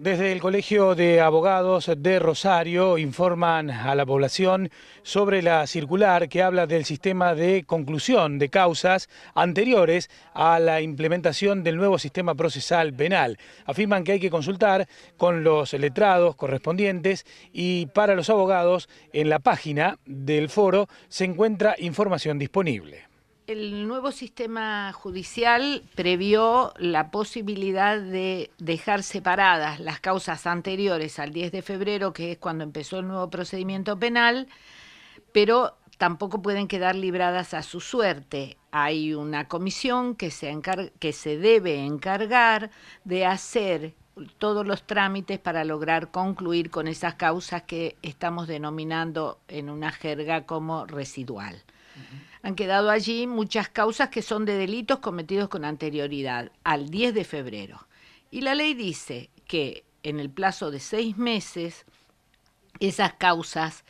Desde el Colegio de Abogados de Rosario informan a la población sobre la circular que habla del sistema de conclusión de causas anteriores a la implementación del nuevo sistema procesal penal. Afirman que hay que consultar con los letrados correspondientes y para los abogados en la página del foro se encuentra información disponible el nuevo sistema judicial previó la posibilidad de dejar separadas las causas anteriores al 10 de febrero, que es cuando empezó el nuevo procedimiento penal, pero tampoco pueden quedar libradas a su suerte. Hay una comisión que se, que se debe encargar de hacer todos los trámites para lograr concluir con esas causas que estamos denominando en una jerga como residual. Han quedado allí muchas causas que son de delitos cometidos con anterioridad al 10 de febrero. Y la ley dice que en el plazo de seis meses esas causas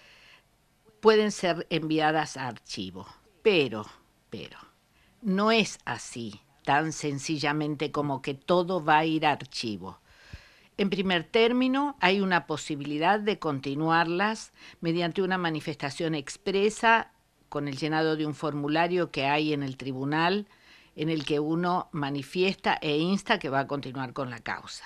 pueden ser enviadas a archivo. Pero, pero, no es así tan sencillamente como que todo va a ir a archivo. En primer término, hay una posibilidad de continuarlas mediante una manifestación expresa con el llenado de un formulario que hay en el tribunal en el que uno manifiesta e insta que va a continuar con la causa.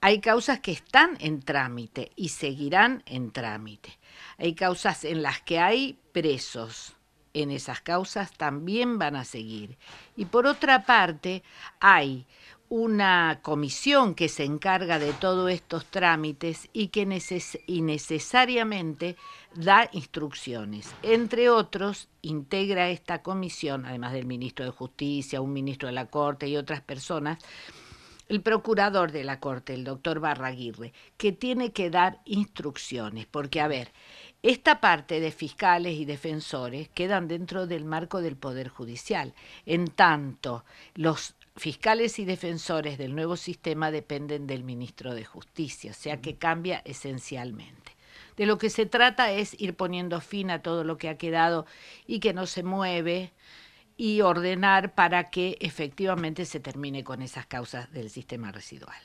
Hay causas que están en trámite y seguirán en trámite. Hay causas en las que hay presos. En esas causas también van a seguir. Y por otra parte, hay una comisión que se encarga de todos estos trámites y que innecesariamente necesariamente da instrucciones. Entre otros, integra esta comisión, además del ministro de Justicia, un ministro de la Corte y otras personas, el procurador de la Corte, el doctor Barraguirre, que tiene que dar instrucciones, porque a ver, esta parte de fiscales y defensores quedan dentro del marco del Poder Judicial, en tanto los fiscales y defensores del nuevo sistema dependen del ministro de Justicia, o sea que cambia esencialmente. De lo que se trata es ir poniendo fin a todo lo que ha quedado y que no se mueve y ordenar para que efectivamente se termine con esas causas del sistema residual.